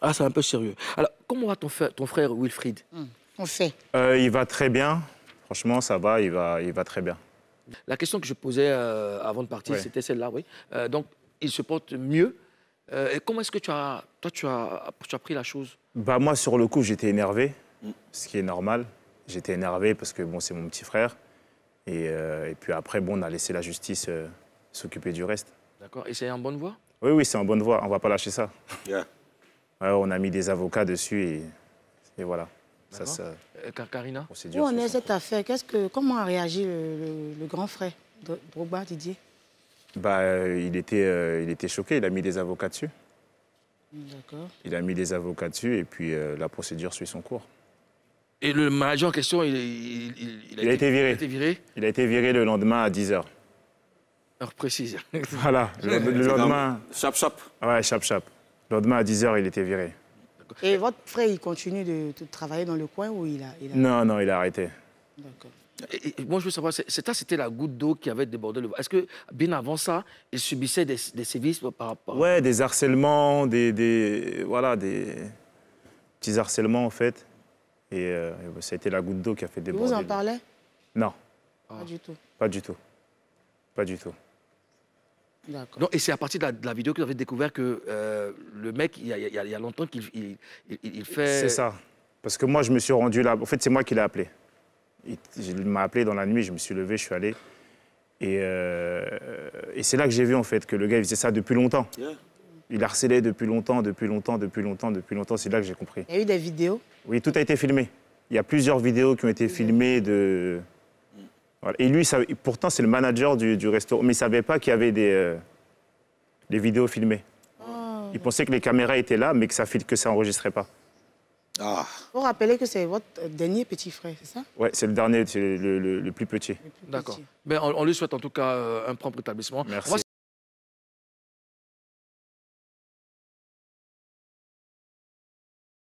Ah, c'est un peu sérieux. Alors, comment va ton frère, ton Wilfried hmm, On sait. Euh, il va très bien. Franchement, ça va, il va, il va très bien. La question que je posais euh, avant de partir, c'était celle-là, oui. Euh, donc, il se porte mieux. et comment est-ce que tu as, toi, tu as, tu as pris la chose Bah moi, sur le coup, j'étais énervé, hmm. ce qui est normal. J'étais énervé parce que bon, c'est mon petit frère. Et, puis après, bon, on a laissé la justice s'occuper du reste. D'accord. Et c'est en bonne voie Oui, oui, c'est en bonne voie. On ne va pas lâcher ça on a mis des avocats dessus et, voilà. Ça, ça, Carina euh, Où en est cette affaire que, Comment a réagi le, grand frère de Drogba, Didier bah, euh, il, était, euh, il était choqué, il a mis des avocats dessus. D'accord. Il a mis des avocats dessus et puis la procédure suit son cours. Et le manager en question, il, il, a, été, viré. Il a été viré le lendemain à 10h. Heure précise. voilà, le, le lendemain. Chap-chap. Ouais, chap-chap. Le lendemain, à 10h, il était viré. Et votre frère, il continue de, travailler dans le coin ou il a, Non, non, il a arrêté. D'accord. Moi, je veux savoir, c'était la goutte d'eau qui avait débordé le... Est-ce que, bien avant ça, il subissait des, sévices par rapport... Ouais, des harcèlements, des, Voilà, des petits harcèlements, en fait. Et c'était euh, bah, ça a été la goutte d'eau qui a fait déborder. Vous en parlez Non. Pas du tout. Pas du tout. Pas du tout et c'est à partir de la, vidéo que vous avez découvert que le mec, il y a, longtemps qu'il il, fait... C'est ça. Parce que moi, je me suis rendu là. En fait, c'est moi qui l'ai appelé. Il, m'a appelé dans la nuit, je me suis levé, je suis allé. Et, euh, et c'est là que j'ai vu, en fait, que le gars, il faisait ça depuis longtemps. Il harcelait depuis longtemps, depuis longtemps, depuis longtemps, depuis longtemps. C'est là que j'ai compris. Il y a eu des vidéos Oui, tout a été filmé. Il y a plusieurs vidéos qui ont été filmées de... Et lui, pourtant, c'est le manager du, restaurant, mais il ne savait pas qu'il y avait des, euh, vidéos filmées. Ah. Il pensait que les caméras étaient là, mais que ça que ça pas. Ah. Vous rappelez que c'est votre euh, dernier petit frère, c'est ça Oui, c'est le dernier, le, plus petit. D'accord. Ben, on, on lui souhaite en tout cas euh, un propre établissement. Merci.